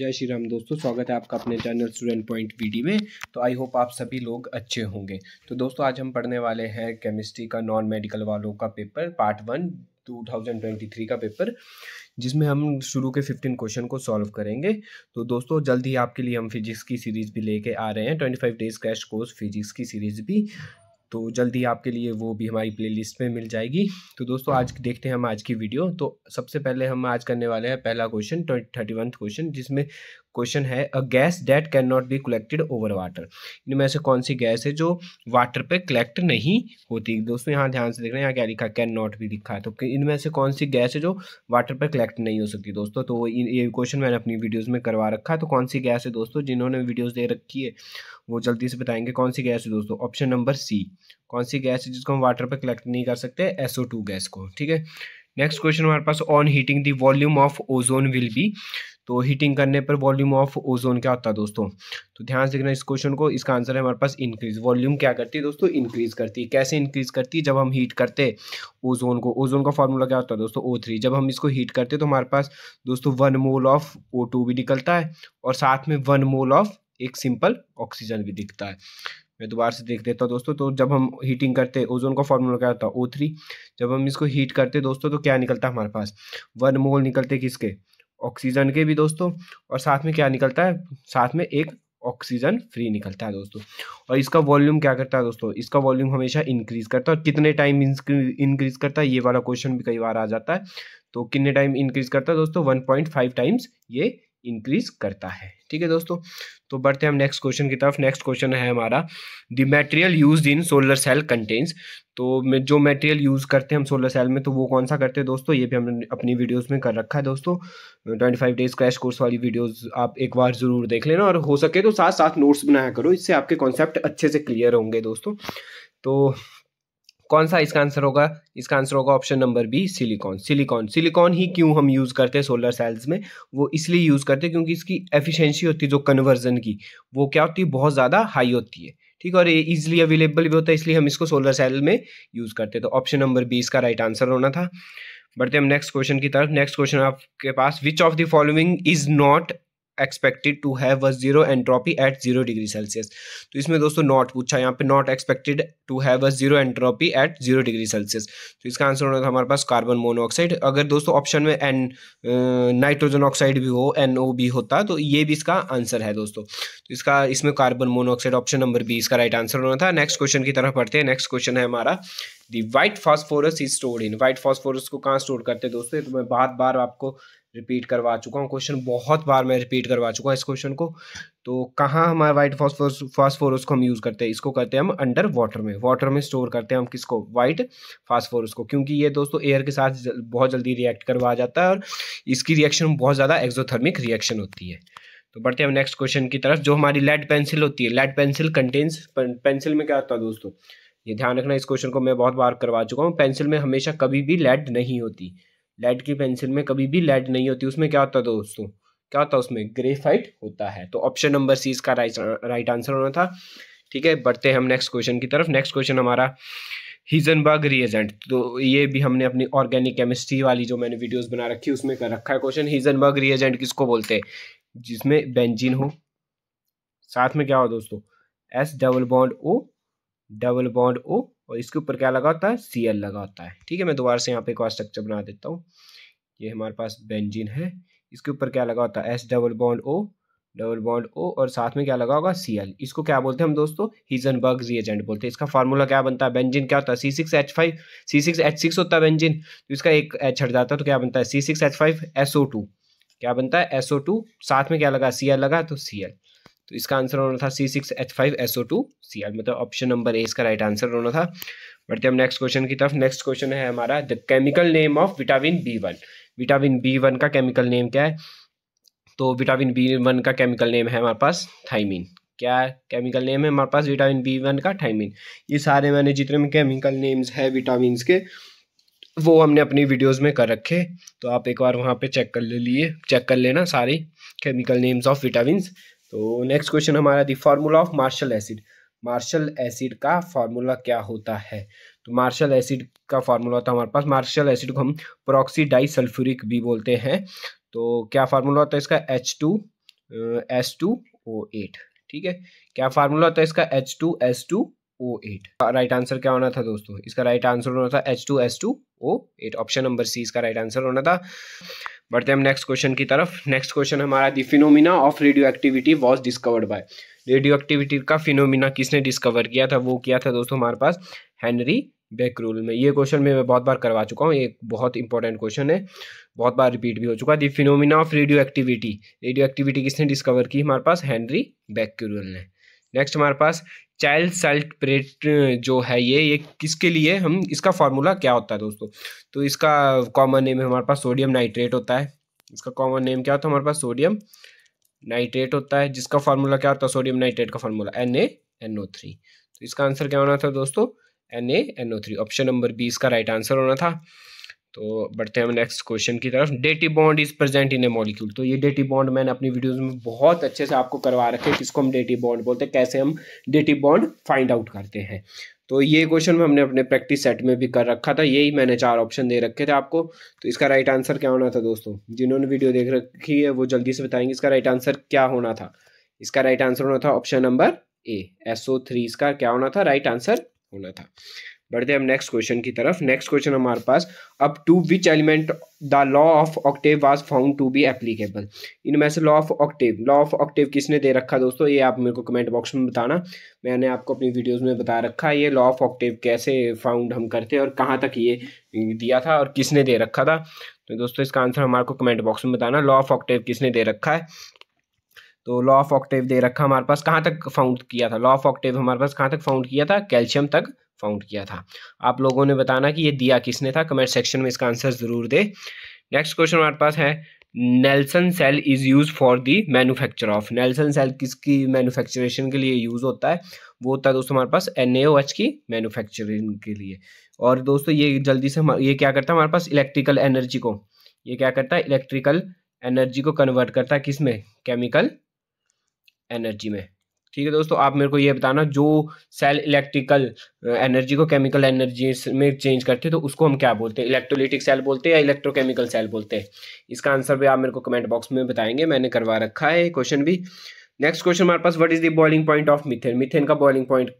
जय श्री राम दोस्तों स्वागत है आपका अपने चैनल स्टूडेंट पॉइंट वीडी में तो आई होप आप सभी लोग अच्छे होंगे तो दोस्तों आज हम पढ़ने वाले हैं केमिस्ट्री का नॉन मेडिकल वालों का पेपर पार्ट वन 2023 का पेपर जिसमें हम शुरू के 15 क्वेश्चन को सॉल्व करेंगे तो दोस्तों जल्द ही आपके लिए हम फिजिक्स की सीरीज़ भी लेके आ रहे हैं 25 डेज क्रैश कोर्स फिजिक्स की सीरीज़ भी तो जल्दी आपके लिए वो भी हमारी प्लेलिस्ट में मिल जाएगी तो दोस्तों आज देखते हैं हम आज की वीडियो तो सबसे पहले हम आज करने वाले हैं पहला क्वेश्चन थर्टी वन क्वेश्चन जिसमें क्वेश्चन है a gas that can not be collected over water इनमें से कौन सी गैस है जो वाटर पे कलेक्ट नहीं होती दोस्तों यहाँ ध्यान से देख रहे हैं यहाँ क्या लिखा कैन नॉट भी लिखा है तो इनमें से कौन सी गैस है जो वाटर पे कलेक्ट नहीं हो सकती दोस्तों तो ये क्वेश्चन मैंने अपनी वीडियोज़ में करवा रखा है तो कौन सी गैस है दोस्तों जिन्होंने वीडियोज़ दे रखी है वो जल्दी से बताएंगे कौन सी गैस है दोस्तों ऑप्शन नंबर सी कौन सी गैस है जिसको हम वाटर पर कलेक्ट नहीं कर सकते एसओ टू गैस को ठीक है नेक्स्ट क्वेश्चन हमारे पास on heating the volume of ozone will be तो हीटिंग करने पर वॉल्यूम ऑफ ओजोन क्या होता है दोस्तों तो ध्यान से देखना इस क्वेश्चन को इसका आंसर है हमारे पास इंक्रीज वॉल्यूम क्या करती है दोस्तों इंक्रीज करती है कैसे इंक्रीज करती है जब हम हीट करते ओजोन को ओजोन का फॉर्मूला क्या होता है दोस्तों ओ थ्री जब हम इसको हीट करते तो हमारे पास दोस्तों one mole of O two भी निकलता है और साथ में वन मोल ऑफ एक सिंपल ऑक्सीजन भी दिखता है मैं दोबारा से देख देता हूँ दोस्तों तो जब हम हीटिंग करते ओजोन का फॉर्मूला क्या होता है ओ थ्री जब हम इसको हीट करते दोस्तों तो क्या निकलता है हमारे पास वन मोल निकलते किसके ऑक्सीजन के भी दोस्तों और साथ में क्या निकलता है साथ में एक ऑक्सीजन फ्री निकलता है दोस्तों और इसका वॉल्यूम क्या करता है दोस्तों इसका वॉल्यूम हमेशा इंक्रीज करता है और कितने टाइम इंक्रीज करता है ये वाला क्वेश्चन भी कई बार आ जाता है तो कितने टाइम इंक्रीज करता है दोस्तों फाइव टाइम्स ये इंक्रीज करता है ठीक है दोस्तों तो बढ़ते हैं हम नेक्स्ट क्वेश्चन की तरफ नेक्स्ट क्वेश्चन है हमारा the material use in solar cell contains तो जो मटेरियल यूज़ करते हैं हम सोलर सेल में तो वो कौन सा करते हैं दोस्तों ये भी हमने अपनी वीडियोस में कर रखा है दोस्तों twenty five days crash course वाली वीडियोस आप एक बार ज़रूर देख लेना और हो सके तो साथ साथ नोट्स बनाया करो इससे आपके कॉन्सेप्ट अच्छे से क्लियर होंगे दोस्तों तो कौन सा इसका आंसर होगा इसका आंसर होगा option number B silicon silicon silicon ही क्यों हम यूज़ करते हैं सोलर सेल्स में वो इसलिए यूज़ करते हैं क्योंकि इसकी एफिशिएंसी होती है जो कन्वर्जन की वो क्या होती है बहुत ज़्यादा हाई होती है ठीक है और ये इजिली अवेलेबल भी होता है इसलिए हम इसको सोलर सेल में यूज़ करते तो ऑप्शन नंबर बी इसका राइट आंसर होना था बढ़ते हम नेक्स्ट क्वेश्चन की तरफ नेक्स्ट क्वेश्चन आपके पास which of the following is not expected to have a zero entropy at zero degree Celsius तो इसमें दोस्तों नॉट पूछा यहाँ पे not expected to have a zero entropy at zero degree Celsius तो इसका आंसर होना था हमारे पास कार्बन मोनोऑक्साइड अगर दोस्तों ऑप्शन में एन नाइट्रोजन ऑक्साइड भी हो एन ओ भी होता तो ये भी इसका आंसर है दोस्तों तो इसका इसमें carbon monoxide option number B इसका राइट आंसर होना था नेक्स्ट क्वेश्चन की तरफ पढ़ते हैं नेक्स्ट क्वेश्चन है हमारा the white phosphorus is stored in white phosphorus को कहाँ स्टोर करते हैं दोस्तों तो मैं बार बार आपको रिपीट करवा चुका हूँ क्वेश्चन बहुत बार मैं रिपीट करवा चुका हूँ इस क्वेश्चन को तो कहाँ हमारा व्हाइट फॉस्फोरस फास्फोरस को हम यूज़ करते हैं इसको करते हैं हम अंडर वाटर में वाटर में स्टोर करते हैं हम किसको वाइट फास्फोरस को क्योंकि ये दोस्तों एयर के साथ जल, बहुत जल्दी रिएक्ट करवा जाता है और इसकी रिएक्शन बहुत ज़्यादा एक्जोथर्मिक रिएक्शन होती है तो बढ़ते हैं हम नेक्स्ट क्वेश्चन की तरफ जो हमारी लेड पेंसिल होती है लेड पेंसिल कंटेंस पेंसिल में क्या होता है दोस्तों ये ध्यान रखना इस क्वेश्चन को मैं बहुत बार करवा चुका हूँ पेंसिल में हमेशा कभी भी लेड नहीं होती लेड की पेंसिल में कभी भी लेड नहीं होती उसमें क्या होता था दोस्तों क्या होता है उसमें ग्रेफाइट होता है तो ऑप्शन नंबर सी इसका राइट राइट आंसर होना था ठीक है बढ़ते हैं हम नेक्स्ट क्वेश्चन की तरफ नेक्स्ट क्वेश्चन हमारा हिजनबर्ग रिएजेंट तो ये भी हमने अपनी ऑर्गेनिक केमिस्ट्री वाली जो मैंने वीडियोस बना रखी उसमें कर रखा है क्वेश्चन हिजनबर्ग रिएजेंट किसको बोलते हैं जिसमें बेंजीन हो साथ में क्या हो दोस्तों S double bond O double bond O और इसके ऊपर क्या लगा होता है सी एल लगा होता है ठीक है मैं दोबारा से यहाँ पे एक और स्ट्रक्चर बना देता हूँ ये हमारे पास बेंजिन है इसके ऊपर क्या लगा होता है S double bond O double bond O और साथ में क्या लगा होगा सी एल इसको क्या बोलते हैं हम दोस्तों हिजनबर्ग रिएजेंट बोलते हैं इसका फार्मूला क्या बनता है बेंजिन क्या होता है C six H five C six H six होता है बेंजिन तो इसका एक एच हट जाता है तो क्या बनता है C six H five S O two क्या बनता है एसओ टू साथ में क्या लगा सी एल लगा तो सी एल तो इसका आंसर होना था C six H five SO two C R मतलब ऑप्शन नंबर ए इसका राइट आंसर होना था बढ़ते हम नेक्स्ट क्वेश्चन की तरफ नेक्स्ट क्वेश्चन है हमारा the chemical name of vitamin B one vitamin B one का केमिकल नेम क्या है तो विटामिन बी वन का केमिकल नेम है हमारे पास थाइमिन क्या केमिकल नेम है हमारे पास विटामिन बी वन का थाइमिन ये सारे मैंने जितने में केमिकल नेम्स है विटामिन के वो हमने अपनी वीडियोस में कर रखे तो आप एक बार वहाँ पे चेक कर ले लिए चेक कर लेना सारी केमिकल नेम्स ऑफ विटामिन तो नेक्स्ट क्वेश्चन हमारा the formula of Marshall acid Marshall acid का फार्मूला क्या होता है तो मार्शल एसिड का फार्मूला होता है हमारे पास मार्शल एसिड को हम प्रोक्सी सल्फ्यूरिक भी बोलते हैं तो क्या फार्मूला होता है इसका H two S two O eight ठीक है क्या फार्मूला होता है इसका H two S two O eight right answer क्या होना था दोस्तों इसका राइट आंसर होना था H two S two O eight option number C इसका राइट आंसर होना था बढ़ते हम नेक्स्ट क्वेश्चन की तरफ नेक्स्ट क्वेश्चन हमारा the phenomena of radioactivity was discovered by radioactivity का फिनोमिना किसने डिस्कवर किया था वो किया था दोस्तों हमारे पास हेनरी बैकरूल में ये क्वेश्चन में मैं बहुत बार करवा चुका हूँ एक बहुत इंपॉर्टेंट क्वेश्चन है बहुत बार रिपीट भी हो चुका है the phenomena of radioactivity radioactivity किसने डिस्कवर की हमारे पास हैंनरी बैक्यूरल ने नेक्स्ट हमारे पास चाइल्ड साल्ट प्रेट जो है ये ये किसके लिए हम इसका फार्मूला क्या होता है दोस्तों तो इसका कॉमन नेम हमारे पास सोडियम नाइट्रेट होता है इसका कॉमन नेम क्या होता है हमारे पास सोडियम नाइट्रेट होता है जिसका फार्मूला क्या होता है सोडियम नाइट्रेट का formula N A N O three तो इसका आंसर क्या होना था दोस्तों N A N O three option number B इसका राइट आंसर होना था तो बढ़ते हैं हम नेक्स्ट क्वेश्चन की तरफ dative bond is present in a molecule तो ये डेटी बॉन्ड मैंने अपनी वीडियोस में बहुत अच्छे से आपको करवा रखे हैं किसको हम डेटी बॉन्ड बोलते हैं कैसे हम डेटी बॉन्ड फाइंड आउट करते हैं तो ये क्वेश्चन में हमने अपने प्रैक्टिस सेट में भी कर रखा था यही मैंने चार ऑप्शन दे रखे थे आपको तो इसका राइट आंसर क्या होना था दोस्तों जिन्होंने वीडियो देख रखी है वो जल्दी से बताएंगे इसका राइट आंसर क्या होना था इसका राइट आंसर होना था option number A SO three इसका क्या होना था राइट आंसर होना था बढ़ते हैं हम नेक्स्ट क्वेश्चन की तरफ नेक्स्ट क्वेश्चन हमारे पास अब to which element the law of octave was found to be applicable इनमें से law of octave law of octave किसने दे रखा दोस्तों ये आप मेरे को कमेंट बॉक्स में बताना मैंने आपको अपनी वीडियोस में बता रखा है ये लॉ ऑफ ऑक्टिव कैसे फाउंड हम करते हैं और कहाँ तक ये दिया था और किसने दे रखा था तो दोस्तों इसका आंसर हमारे को कमेंट बॉक्स में बताना लॉ ऑफ ऑक्टिव किसने दे रखा है तो लॉ ऑफ ऑक्टिव दे रखा हमारे पास कहाँ तक फाउंड किया था लॉ ऑफ ऑक्टिव हमारे पास कहाँ तक फाउंड किया था कैल्शियम तक फाउंड किया था आप लोगों ने बताना कि ये दिया किसने था कमेंट सेक्शन में इसका आंसर ज़रूर दे नेक्स्ट क्वेश्चन हमारे पास है Nelson cell is use for the manufacture of Nelson cell किसकी मैन्युफैक्चरेशन के लिए यूज़ होता है वो होता है दोस्तों हमारे पास एन की मैन्युफैक्चरिंग के लिए और दोस्तों ये जल्दी से हम ये क्या करता है हमारे पास इलेक्ट्रिकल एनर्जी को ये क्या करता है इलेक्ट्रिकल एनर्जी को कन्वर्ट करता है किस में केमिकल एनर्जी में ठीक है दोस्तों आप मेरे को ये बताना जो सेल इलेक्ट्रिकल एनर्जी को केमिकल एनर्जी में चेंज करते हैं तो उसको हम क्या बोलते हैं इलेक्ट्रोलिटिक सेल बोलते हैं या इलेक्ट्रोकेमिकल सेल बोलते हैं इसका आंसर भी आप मेरे को कमेंट बॉक्स में बताएंगे मैंने करवा रखा है क्वेश्चन भी नेक्स्ट क्वेश्चन हमारे पास what is the boiling point of methane methane का बॉइलिंग पॉइंट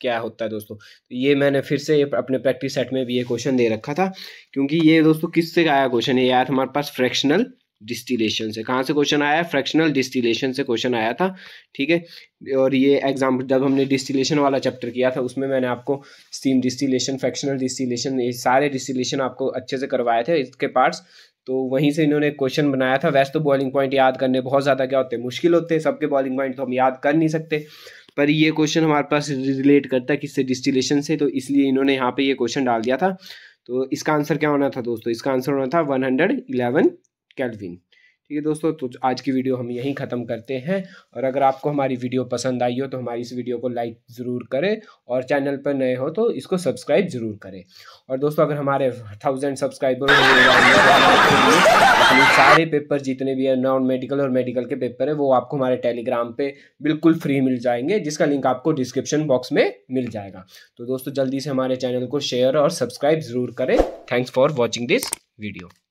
क्या होता है दोस्तों तो ये मैंने फिर से अपने प्रैक्टिस सेट में भी ये क्वेश्चन दे रखा था क्योंकि ये दोस्तों किससे आया क्वेश्चन है यार हमारे पास फ्रैक्शनल डिस्टिलेशन से कहाँ से क्वेश्चन आया है फ्रैक्शनल डिस्टिलेशन से क्वेश्चन आया था ठीक है और ये एग्जाम्पल जब हमने डिस्टिलेशन वाला चैप्टर किया था उसमें मैंने आपको स्टीम डिस्टिलेशन फ्रैक्शनल डिस्टिलेशन ये सारे डिस्टिलेशन आपको अच्छे से करवाए थे इसके पार्ट्स तो वहीं से इन्होंने क्वेश्चन बनाया था वैसे तो बॉलिंग पॉइंट याद करने बहुत ज़्यादा क्या होते हैं मुश्किल होते हैं सबके बॉलिंग पॉइंट तो हम याद कर नहीं सकते पर ये क्वेश्चन हमारे पास रिलेट करता है किससे डिस्टिलेशन से तो इसलिए इन्होंने यहाँ पे ये क्वेश्चन डाल दिया था तो इसका आंसर क्या होना था दोस्तों इसका आंसर होना था वन हंड्रेड इलेवन कैल्विन ठीक है दोस्तों तो आज की वीडियो हम यहीं ख़त्म करते हैं और अगर आपको हमारी वीडियो पसंद आई हो तो हमारी इस वीडियो को लाइक ज़रूर करें और चैनल पर नए हो तो इसको सब्सक्राइब ज़रूर करें और दोस्तों अगर हमारे थाउजेंड सब्सक्राइबर तो सारे पेपर जितने भी हैं नॉन मेडिकल और मेडिकल के पेपर हैं वो आपको हमारे टेलीग्राम पर बिल्कुल फ्री मिल जाएंगे जिसका लिंक आपको डिस्क्रिप्शन बॉक्स में मिल जाएगा तो दोस्तों जल्दी से हमारे चैनल को शेयर और सब्सक्राइब ज़रूर करें thanks for watching this video